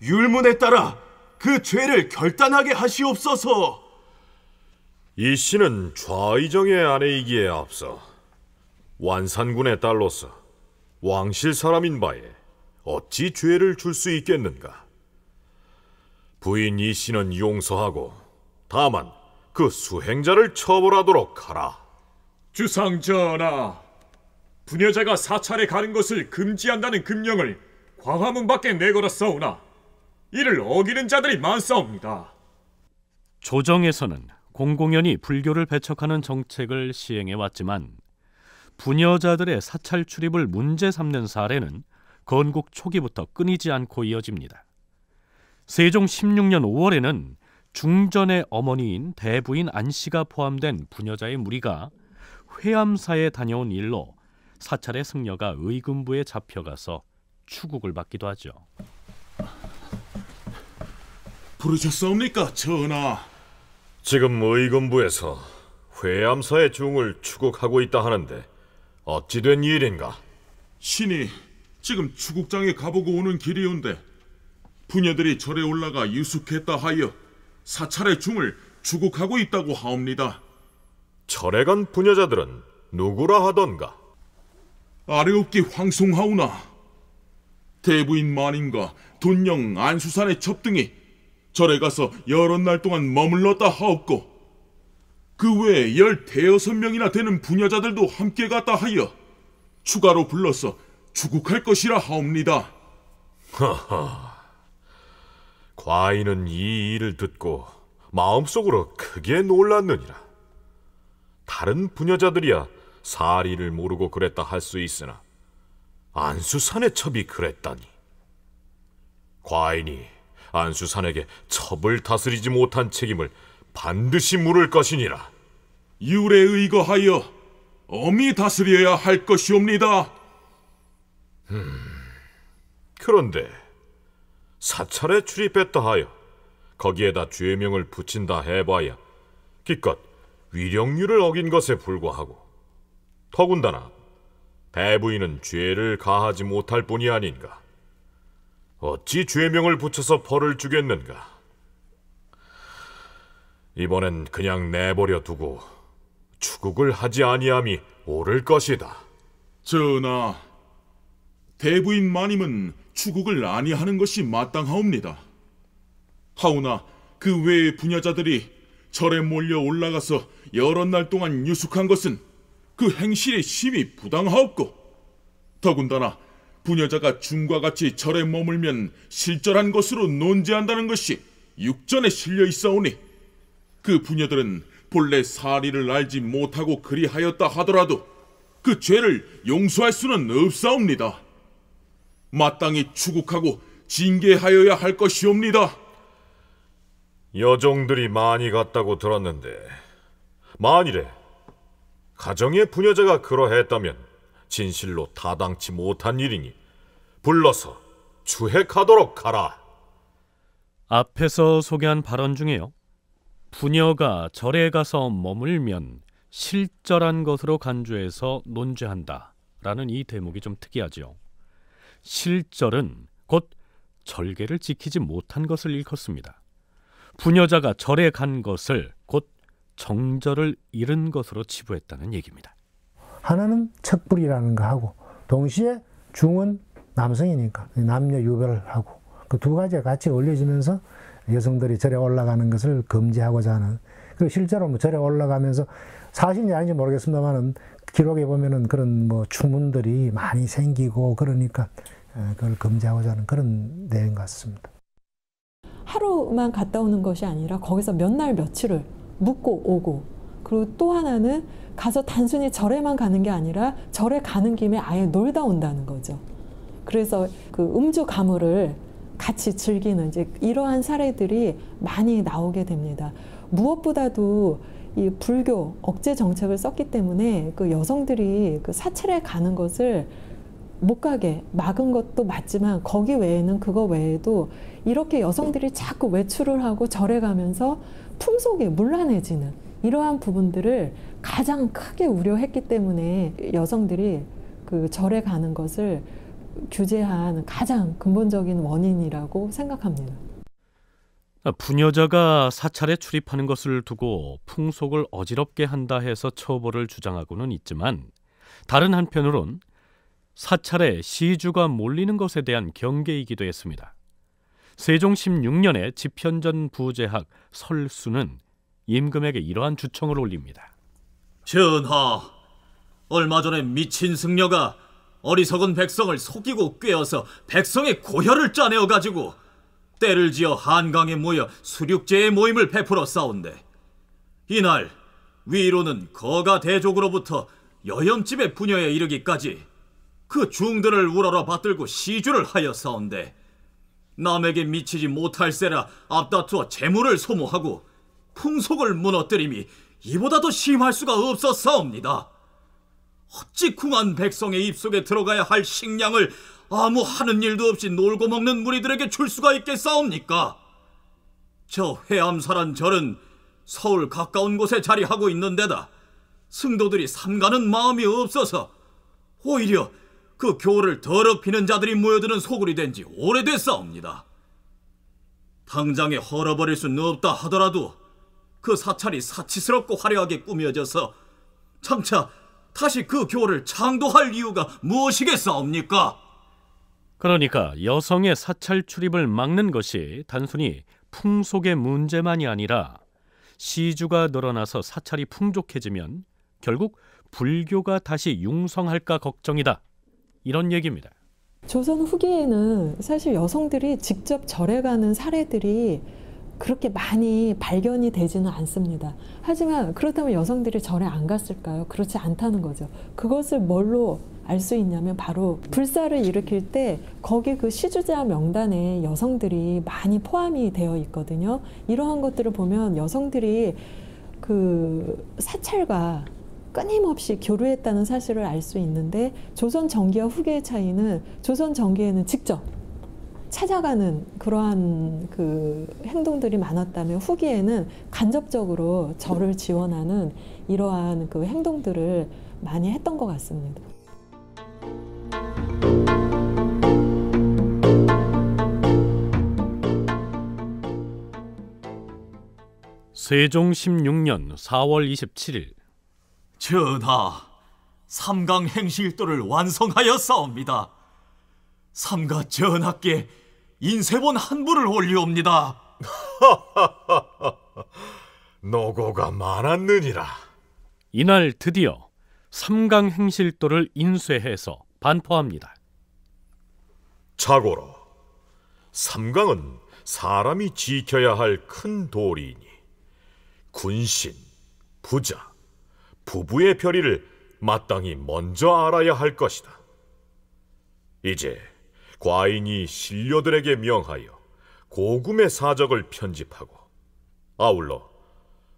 율문에 따라 그 죄를 결단하게 하시옵소서. 이 씨는 좌의정의 아내이기에 앞서 완산군의 딸로서 왕실 사람인 바에 어찌 죄를 줄 수 있겠는가? 부인 이 씨는 용서하고 다만 그 수행자를 처벌하도록 하라. 주상 전하, 부녀자가 사찰에 가는 것을 금지한다는 금령을 광화문 밖에 내걸어 싸우나 이를 어기는 자들이 많사옵니다. 조정에서는 공공연히 불교를 배척하는 정책을 시행해 왔지만 부녀자들의 사찰 출입을 문제 삼는 사례는 건국 초기부터 끊이지 않고 이어집니다. 세종 16년 5월에는 중전의 어머니인 대부인 안씨가 포함된 부녀자의 무리가 회암사에 다녀온 일로 사찰의 승려가 의금부에 잡혀가서 추국을 받기도 하죠. 부르셨습니까 전하? 지금 의금부에서 회암사의 중을 추국하고 있다 하는데 어찌된 일인가? 신이 지금 추국장에 가보고 오는 길이온데 부녀들이 절에 올라가 유숙했다 하여 사찰의 중을 추국하고 있다고 하옵니다. 절에 간 부녀자들은 누구라 하던가? 아래옵기 황송하오나 대부인 마님과 돈영 안수산의 첩등이 절에 가서 여러 날 동안 머물렀다 하옵고 그 외에 열 대여섯 명이나 되는 부녀자들도 함께 갔다 하여 추가로 불러서 주국할 것이라 하옵니다. 하하, 과인은 이 일을 듣고 마음속으로 크게 놀랐느니라. 다른 부녀자들이야 사리를 모르고 그랬다 할 수 있으나 안수산의 첩이 그랬다니. 과인이 안수산에게 첩을 다스리지 못한 책임을 반드시 물을 것이니라. 유례 의거하여 엄히 다스려야 할 것이옵니다. 음, 그런데 사찰에 출입했다 하여 거기에다 죄명을 붙인다 해봐야 기껏 위령률을 어긴 것에 불과하고 더군다나 해부인은 죄를 가하지 못할 뿐이 아닌가. 어찌 죄명을 붙여서 벌을 주겠는가? 이번엔 그냥 내버려 두고 추국을 하지 아니함이 옳을 것이다. 전하, 대부인 마님은 추국을 아니하는 것이 마땅하옵니다. 하오나 그 외의 분야자들이 절에 몰려 올라가서 여러 날 동안 유숙한 것은 그 행실이 심히 부당하옵고 더군다나 부녀자가 중과 같이 절에 머물면 실절한 것으로 논제한다는 것이 육전에 실려 있어오니 그 부녀들은 본래 사리를 알지 못하고 그리하였다 하더라도 그 죄를 용서할 수는 없사옵니다. 마땅히 추국하고 징계하여야 할 것이옵니다. 여종들이 많이 갔다고 들었는데 만일에 가정의 부녀자가 그러했다면 진실로 타당치 못한 일이니 불러서 추핵하도록 하라. 앞에서 소개한 발언 중에요. 부녀가 절에 가서 머물면 실절한 것으로 간주해서 논죄한다. 라는 이 대목이 좀 특이하지요. 실절은 곧 절개를 지키지 못한 것을 일컫습니다. 부녀자가 절에 간 것을 정절을 잃은 것으로 치부했다는 얘기입니다. 하나는 척불이라는 거 하고 동시에 중은 남성이니까 남녀 유별하고 그 두 가지가 같이 올려지면서 여성들이 절에 올라가는 것을 금지하고자 하는 그리고 실제로 뭐 절에 올라가면서 사실이 아닌지 모르겠습니다만은 기록에 보면은 그런 뭐 추문들이 많이 생기고 그러니까 그걸 금지하고자 하는 그런 내용 같습니다. 하루만 갔다 오는 것이 아니라 거기서 몇 날 며칠을 묻고 오고 그리고 또 하나는 가서 단순히 절에만 가는 게 아니라 절에 가는 김에 아예 놀다 온다는 거죠. 그래서 그 음주 가물을 같이 즐기는 이제 이러한 사례들이 많이 나오게 됩니다. 무엇보다도 이 불교 억제 정책을 썼기 때문에 그 여성들이 그 사찰에 가는 것을 못 가게 막은 것도 맞지만 거기 외에는 그거 외에도 이렇게 여성들이 자꾸 외출을 하고 절에 가면서 풍속에 물란해지는 이러한 부분들을 가장 크게 우려했기 때문에 여성들이 그 절에 가는 것을 규제한 가장 근본적인 원인이라고 생각합니다. 아, 부녀자가 사찰에 출입하는 것을 두고 풍속을 어지럽게 한다 해서 처벌을 주장하고는 있지만 다른 한편으론 사찰에 시주가 몰리는 것에 대한 경계이기도 했습니다. 세종 16년에 집현전 부제학 설수는 임금에게 이러한 주청을 올립니다. 전하, 얼마 전에 미친 승려가 어리석은 백성을 속이고 꿰어서 백성의 고혈을 짜내어 가지고 때를 지어 한강에 모여 수륙제의 모임을 베풀어 싸운데 이날 위로는 거가 대족으로부터 여염집의 부녀에 이르기까지 그 중들을 우러러 받들고 시주를 하여 싸운데 남에게 미치지 못할세라 앞다투어 재물을 소모하고 풍속을 무너뜨림이 이보다 더 심할 수가 없었사옵니다. 어찌 궁한 백성의 입속에 들어가야 할 식량을 아무 하는 일도 없이 놀고 먹는 무리들에게 줄 수가 있겠사옵니까? 저 회암사란 절은 서울 가까운 곳에 자리하고 있는데다 승도들이 삼가는 마음이 없어서 오히려 그 교를 더럽히는 자들이 모여드는 소굴이 된 지 오래됐사옵니다. 당장에 헐어버릴 수는 없다 하더라도 그 사찰이 사치스럽고 화려하게 꾸며져서 장차 다시 그 교를 창도할 이유가 무엇이겠사옵니까? 그러니까 여성의 사찰 출입을 막는 것이 단순히 풍속의 문제만이 아니라 시주가 늘어나서 사찰이 풍족해지면 결국 불교가 다시 융성할까 걱정이다. 이런 얘기입니다. 조선 후기에는 사실 여성들이 직접 절에 가는 사례들이 그렇게 많이 발견이 되지는 않습니다. 하지만 그렇다면 여성들이 절에 안 갔을까요? 그렇지 않다는 거죠. 그것을 뭘로 알 수 있냐면 바로 불사를 일으킬 때 거기 그 시주자 명단에 여성들이 많이 포함이 되어 있거든요. 이러한 것들을 보면 여성들이 그 사찰과 끊임없이 교류했다는 사실을 알 수 있는데 조선 전기와 후기의 차이는 조선 전기에는 직접 찾아가는 그러한 그 행동들이 많았다면 후기에는 간접적으로 저를 지원하는 이러한 그 행동들을 많이 했던 것 같습니다. 세종 16년 4월 27일 전하, 삼강 행실도를 완성하였사옵니다. 삼가 전하께 인쇄본 한부를 올리옵니다. 노고가 많았느니라. 이날 드디어 삼강 행실도를 인쇄해서 반포합니다. 자고로 삼강은 사람이 지켜야 할 큰 도리니 군신, 부자, 부부의 별의를 마땅히 먼저 알아야 할 것이다. 이제 과인이 신료들에게 명하여 고금의 사적을 편집하고 아울러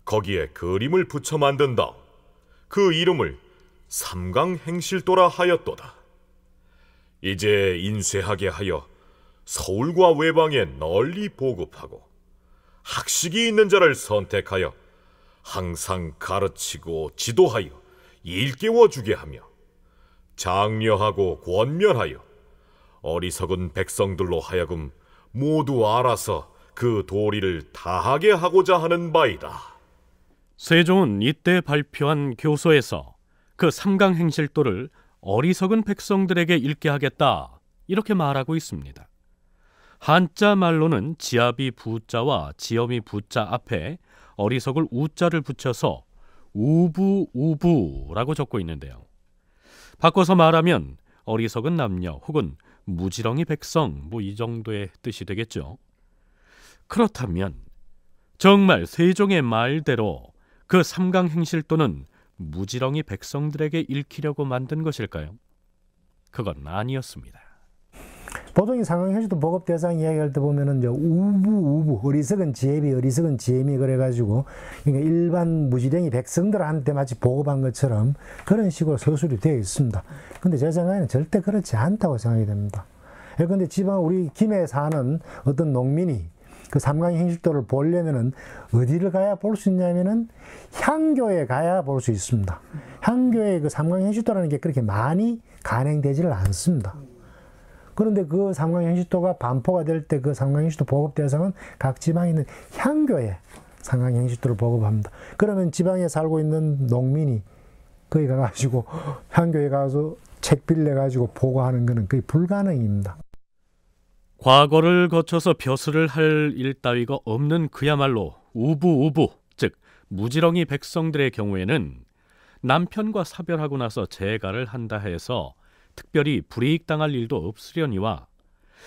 거기에 그림을 붙여 만든 다음 그 이름을 삼강행실도라 하였도다. 이제 인쇄하게 하여 서울과 외방에 널리 보급하고 학식이 있는 자를 선택하여 항상 가르치고 지도하여 일깨워 주게 하며 장려하고 권면하여 어리석은 백성들로 하여금 모두 알아서 그 도리를 다하게 하고자 하는 바이다. 세종은 이때 발표한 교서에서 그 삼강 행실도를 어리석은 백성들에게 읽게 하겠다 이렇게 말하고 있습니다. 한자 말로는 지압이 부자와 지엄이 부 자 앞에 어리석을 우자를 붙여서 우부우부라고 적고 있는데요. 바꿔서 말하면 어리석은 남녀 혹은 무지렁이 백성 뭐 이 정도의 뜻이 되겠죠. 그렇다면 정말 세종의 말대로 그삼강행실또는 무지렁이 백성들에게 읽히려고 만든 것일까요? 그건 아니었습니다. 보통 이 상황현실도 보급 대상 이야기할 때 보면은 이제 우부 우부 어리석은 지혜비 어리석은 지혜미 그래가지고 그러니까 일반 무지랭이 백성들한테 마치 보급한 것처럼 그런 식으로 서술이 되어 있습니다. 근데 제 생각에는 절대 그렇지 않다고 생각이 됩니다. 그런데 예, 지방 우리 김해 에 사는 어떤 농민이 그 삼강 행실도를 보려면은 어디를 가야 볼 수 있냐면은 향교에 가야 볼 수 있습니다. 향교에 그 삼강 행실도라는 게 그렇게 많이 간행되지를 않습니다. 그런데 그 상강행시도가 반포가 될 때 그 상강행시도 보급 대상은 각 지방에 있는 향교에 상강행시도를 보급합니다. 그러면 지방에 살고 있는 농민이 거기 가가지고 향교에 가서 책 빌려가지고 보고하는 것은 거의 불가능입니다. 과거를 거쳐서 벼슬을 할 일 따위가 없는 그야말로 우부우부, 즉 무지렁이 백성들의 경우에는 남편과 사별하고 나서 재가를 한다 해서 특별히 불이익당할 일도 없으려니와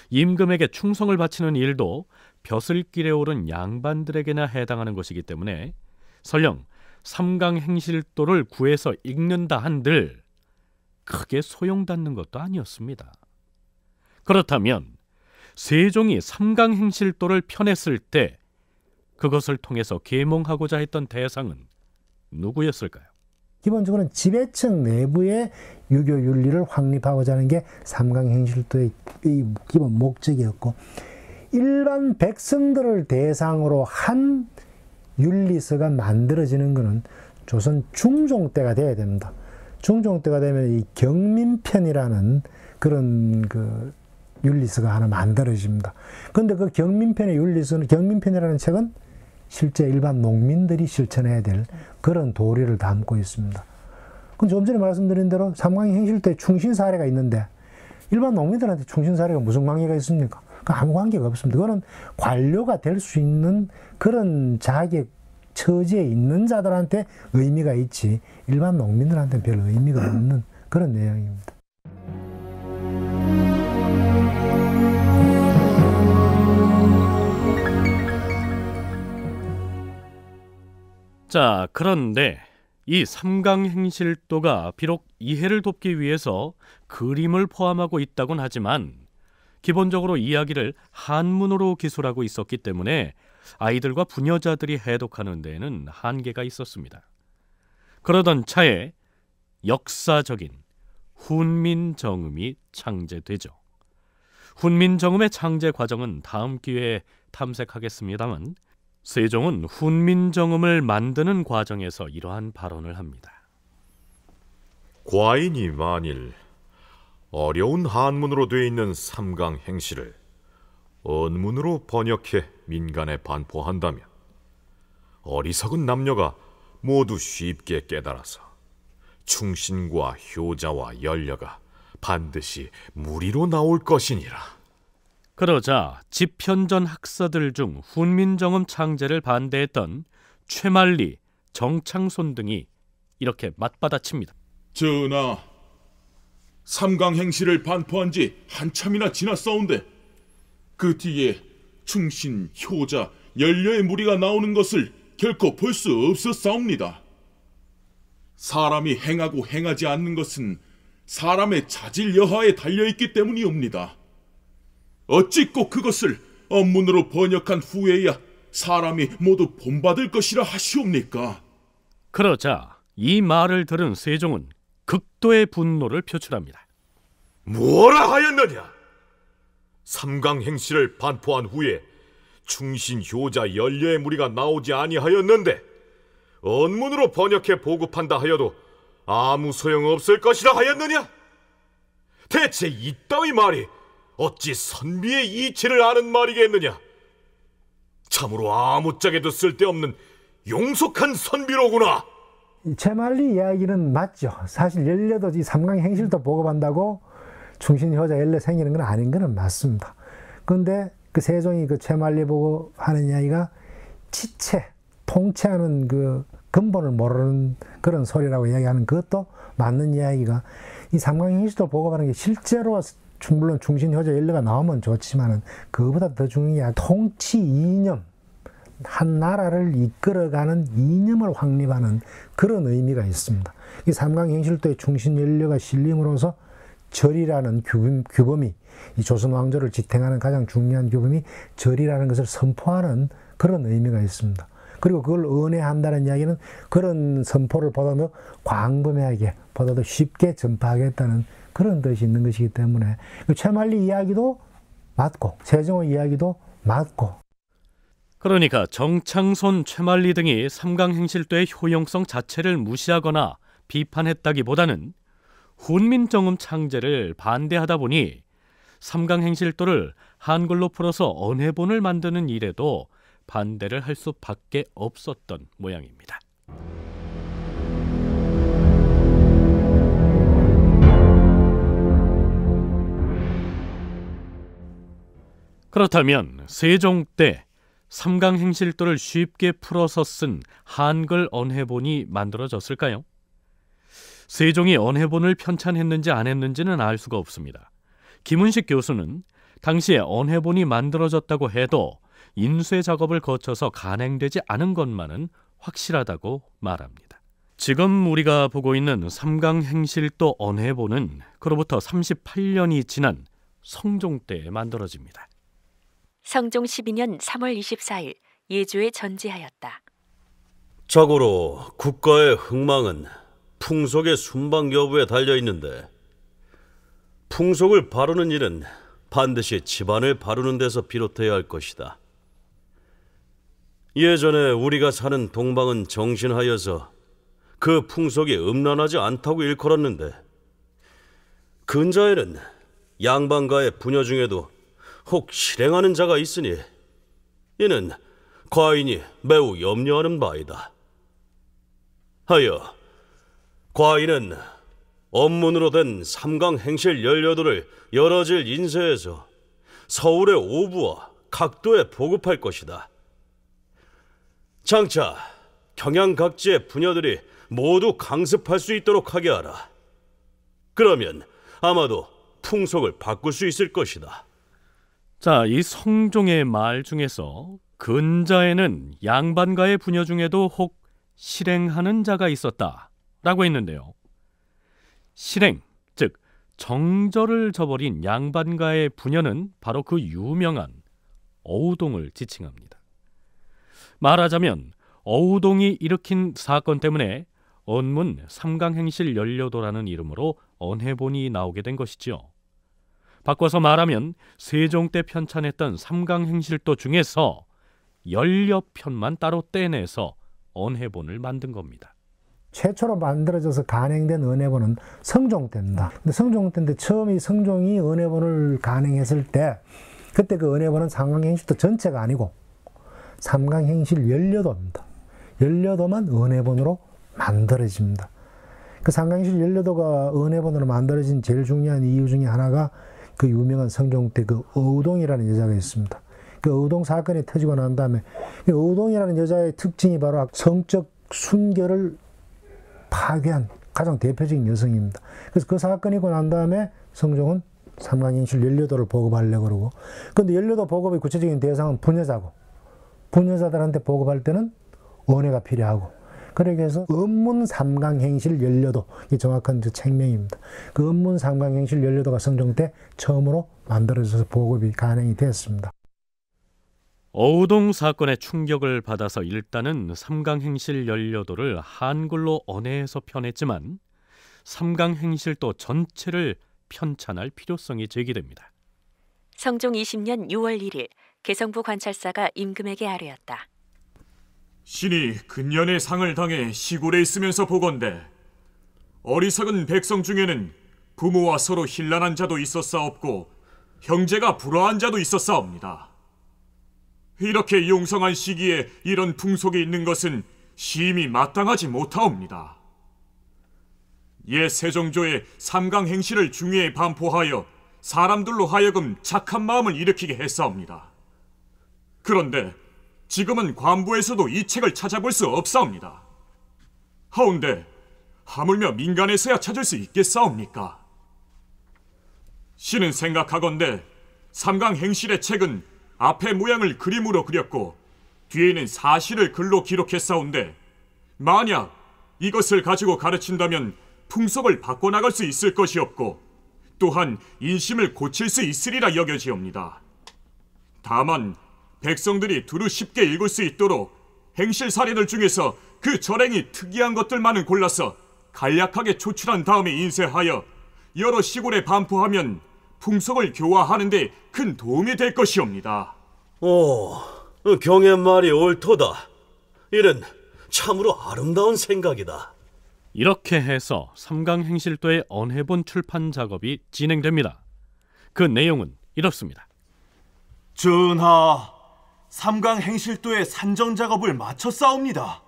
임금에게 충성을 바치는 일도 벼슬길에 오른 양반들에게나 해당하는 것이기 때문에 설령 삼강 행실도를 구해서 읽는다 한들 크게 소용닿는 것도 아니었습니다. 그렇다면 세종이 삼강 행실도를 펴냈을 때 그것을 통해서 계몽하고자 했던 대상은 누구였을까요? 기본적으로는 지배층 내부의 유교 윤리를 확립하고자 하는 게 삼강행실도의 기본 목적이었고 일반 백성들을 대상으로 한 윤리서가 만들어지는 것은 조선 중종 때가 돼야 됩니다. 중종 때가 되면 이 경민편이라는 그런 그 윤리서가 하나 만들어집니다. 그런데그 경민편의 윤리서는 경민편이라는 책은 실제 일반 농민들이 실천해야 될 그런 도리를 담고 있습니다. 좀 전에 말씀드린 대로 삼광이 행실 때 충신 사례가 있는데 일반 농민들한테 충신 사례가 무슨 관계가 있습니까? 그 아무 관계가 없습니다. 그거는 관료가 될 수 있는 그런 자격 처지에 있는 자들한테 의미가 있지 일반 농민들한테는 별 의미가 없는 그런 내용입니다. 자, 그런데 이 삼강행실도가 비록 이해를 돕기 위해서 그림을 포함하고 있다곤 하지만 기본적으로 이야기를 한문으로 기술하고 있었기 때문에 아이들과 부녀자들이 해독하는 데에는 한계가 있었습니다. 그러던 차에 역사적인 훈민정음이 창제되죠. 훈민정음의 창제 과정은 다음 기회에 탐색하겠습니다만 세종은 훈민정음을 만드는 과정에서 이러한 발언을 합니다. 과인이 만일 어려운 한문으로 돼 있는 삼강 행시를 언문으로 번역해 민간에 반포한다면 어리석은 남녀가 모두 쉽게 깨달아서 충신과 효자와 열녀가 반드시 무리로 나올 것이니라. 그러자 집현전 학사들 중 훈민정음 창제를 반대했던 최만리, 정창손 등이 이렇게 맞받아칩니다. 전하, 삼강 행시를 반포한 지 한참이나 지났사온데 그 뒤에 충신, 효자, 연려의 무리가 나오는 것을 결코 볼 수 없었사옵니다. 사람이 행하고 행하지 않는 것은 사람의 자질 여하에 달려있기 때문이옵니다. 어찌 꼭 그것을 언문으로 번역한 후에야 사람이 모두 본받을 것이라 하시옵니까? 그러자 이 말을 들은 세종은 극도의 분노를 표출합니다. 뭐라 하였느냐? 삼강행시를 반포한 후에 충신 효자 연례의 무리가 나오지 아니하였는데 언문으로 번역해 보급한다 하여도 아무 소용없을 것이라 하였느냐? 대체 이따위 말이 어찌 선비의 이치를 아는 말이겠느냐? 참으로 아무짝에도 쓸데없는 용속한 선비로구나. 채말리 이야기는 맞죠. 사실 18이 삼강 행실도 보고한다고 충신 효자 열네 생기는 건 아닌 건 맞습니다. 근데 그 세종이 그 채말리 보고 하는 이야기가 치체, 통치하는 그 근본을 모르는 그런 소리라고 이야기하는 그것도 맞는 이야기가 이 삼강 행실도 보고하는 게 실제로 물론 중신효자 연례가 나오면 좋지만은 그보다 더 중요한 통치 이념, 한 나라를 이끌어가는 이념을 확립하는 그런 의미가 있습니다. 이 삼강행실도의 중신 연료가 실림으로서 절이라는 규범, 이 조선 왕조를 지탱하는 가장 중요한 규범이 절이라는 것을 선포하는 그런 의미가 있습니다. 그리고 그걸 은혜한다는 이야기는 그런 선포를 보다 더 광범위하게, 보다 더 쉽게 전파하겠다는 그런 뜻이 있는 것이기 때문에 그 최만리 이야기도 맞고 세종의 이야기도 맞고 그러니까 정창손, 최만리 등이 삼강행실도의 효용성 자체를 무시하거나 비판했다기보다는 훈민정음 창제를 반대하다 보니 삼강행실도를 한글로 풀어서 언해본을 만드는 일에도 반대를 할 수밖에 없었던 모양입니다. 그렇다면 세종 때 삼강행실도를 쉽게 풀어서 쓴 한글 언해본이 만들어졌을까요? 세종이 언해본을 편찬했는지 안 했는지는 알 수가 없습니다. 김은식 교수는 당시에 언해본이 만들어졌다고 해도 인쇄 작업을 거쳐서 간행되지 않은 것만은 확실하다고 말합니다. 지금 우리가 보고 있는 삼강행실도 언해본은 그로부터 38년이 지난 성종 때 만들어집니다. 성종 12년 3월 24일 예조에 전지하였다. 자고로 국가의 흥망은 풍속의 순방 여부에 달려 있는데 풍속을 바르는 일은 반드시 집안을 바르는 데서 비롯해야 할 것이다. 예전에 우리가 사는 동방은 정신하여서 그 풍속이 음란하지 않다고 일컬었는데 근자에는 양반가의 부녀 중에도 혹 실행하는 자가 있으니 이는 과인이 매우 염려하는 바이다. 하여 과인은 업문으로 된 삼강 행실 열여도를 열어질 인쇄에서 서울의 오부와 각도에 보급할 것이다. 장차 경양 각지의 부녀들이 모두 강습할 수 있도록 하게 하라. 그러면 아마도 풍속을 바꿀 수 있을 것이다. 자, 이 성종의 말 중에서 근자에는 양반가의 부녀 중에도 혹 실행하는 자가 있었다 라고 했는데요. 실행, 즉 정절을 저버린 양반가의 부녀는 바로 그 유명한 어우동을 지칭합니다. 말하자면 어우동이 일으킨 사건 때문에 언문 삼강행실 연료도라는 이름으로 언해본이 나오게 된 것이지요. 바꿔서 말하면 세종 때 편찬했던 삼강행실도 중에서 열여 편만 따로 떼내서 언해본을 만든 겁니다. 최초로 만들어져서 간행된 은혜본은 성종 때입니다. 근데 성종 때인데 처음 이 성종이 은혜본을 간행했을 때 그때 그 은혜본은 삼강행실도 전체가 아니고 삼강행실 18도입니다. 18도만 은혜본으로 만들어집니다. 그 삼강행실 18도가 은혜본으로 만들어진 제일 중요한 이유 중에 하나가 그 유명한 성종때 그 어우동이라는 여자가 있습니다. 그 어우동 사건이 터지고 난 다음에 어우동이라는 여자의 특징이 바로 성적 순결을 파괴한 가장 대표적인 여성입니다. 그래서 그 사건이고 난 다음에 성종은 삼강인실 연료도를 보급하려고 그러고 근데 연료도 보급의 구체적인 대상은 부녀자고 부녀자들한테 보급할 때는 원해가 필요하고 그래서 음문 삼강행실 열려도 이 정확한 책명입니다. 그 음문 삼강행실 열려도가 성종 때 처음으로 만들어져서 보급이 가능이 됐습니다. 어우동 사건의 충격을 받아서 일단은 삼강행실 연료도를 한글로 언해해서 편했지만 삼강행실도 전체를 편찬할 필요성이 제기됩니다. 성종 20년 6월 1일 개성부 관찰사가 임금에게 아뢰었다. 신이 근년에 상을 당해 시골에 있으면서 보건대 어리석은 백성 중에는 부모와 서로 힐난한 자도 있었사옵고 형제가 불화한 자도 있었사옵니다. 이렇게 용성한 시기에 이런 풍속이 있는 것은 심히 마땅하지 못하옵니다. 옛 세종조의 삼강 행실을 중의에 반포하여 사람들로 하여금 착한 마음을 일으키게 했사옵니다. 그런데 지금은 관부에서도 이 책을 찾아볼 수 없사옵니다. 하운데 하물며 민간에서야 찾을 수 있겠사옵니까? 신은 생각하건대 삼강 행실의 책은 앞에 모양을 그림으로 그렸고 뒤에는 사실을 글로 기록했사온데 만약 이것을 가지고 가르친다면 풍속을 바꿔나갈 수 있을 것이 없고 또한 인심을 고칠 수 있으리라 여겨지옵니다. 다만 백성들이 두루 쉽게 읽을 수 있도록 행실 사례들 중에서 그 절행이 특이한 것들만은 골라서 간략하게 조출한 다음에 인쇄하여 여러 시골에 반포하면 풍속을 교화하는데 큰 도움이 될 것이옵니다. 오, 경의 말이 옳도다. 이는 참으로 아름다운 생각이다. 이렇게 해서 삼강행실도의 언해본 출판 작업이 진행됩니다. 그 내용은 이렇습니다. 전하, 삼강 행실도의 산정 작업을 마쳐 싸웁니다.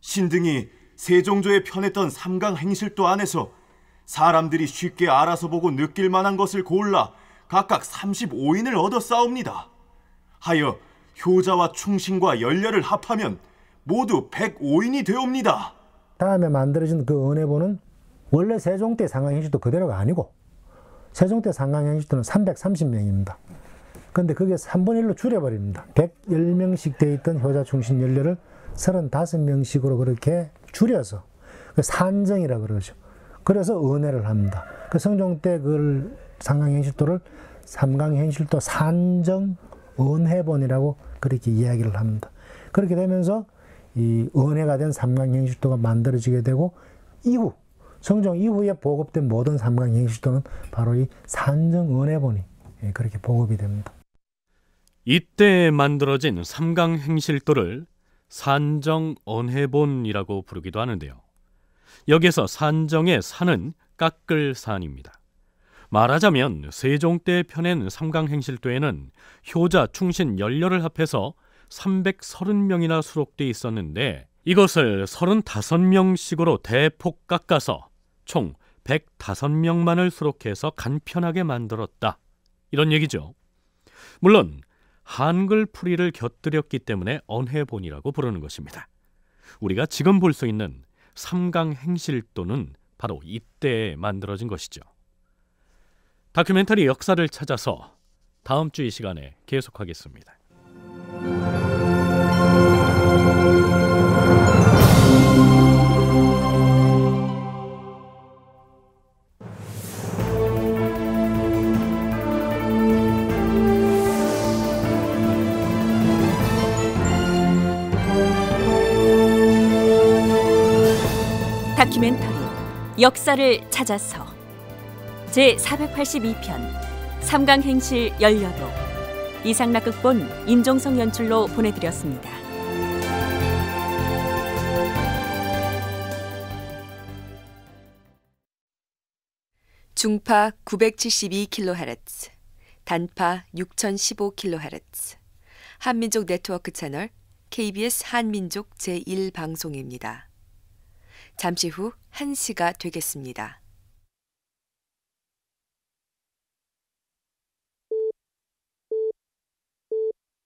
신등이 세종조에 편했던 삼강 행실도 안에서 사람들이 쉽게 알아서 보고 느낄 만한 것을 골라 각각 35인을 얻어 싸웁니다. 하여 효자와 충신과 연례를 합하면 모두 105인이 되옵니다. 다음에 만들어진 그 은혜보는 원래 세종 때 상강행실도 그대로가 아니고 세종 때 상강행실도는 330명입니다. 근데 그게 3분의 1로 줄여버립니다. 110명씩 돼 있던 효자 중심 연료를 35명씩으로 그렇게 줄여서 그 산정이라 그러죠. 그래서 은혜를 합니다. 그 성종 때그 상강현실도를 삼강현실도 산정 은혜본이라고 그렇게 이야기를 합니다. 그렇게 되면서 이 은혜가 된 삼강행실도가 만들어지게 되고 이후 성종 이후에 보급된 모든 삼강행실도는 바로 이 산정 은혜본이 예, 그렇게 보급이 됩니다. 이때 만들어진 삼강행실도를 산정언해본이라고 부르기도 하는데요. 여기서 에 산정의 산은 깎을 산입니다. 말하자면 세종 때 펴낸 삼강행실도에는 효자, 충신, 연려를 합해서 330명이나 수록돼 있었는데 이것을 35명씩으로 대폭 깎아서 총 105명만을 수록해서 간편하게 만들었다. 이런 얘기죠. 물론 한글풀이를 곁들였기 때문에 언해본이라고 부르는 것입니다. 우리가 지금 볼 수 있는 삼강행실도는 바로 이때 만들어진 것이죠. 다큐멘터리 역사를 찾아서 다음 주 이 시간에 계속하겠습니다. 다큐멘터리 역사를 찾아서 제 482편 삼강행실 열여독 이상락 극본 임종성 연출로 보내드렸습니다. 중파 972kHz, 단파 6015kHz, 한민족 네트워크 채널 KBS 한민족 제1방송입니다. 잠시 후 1시가 되겠습니다.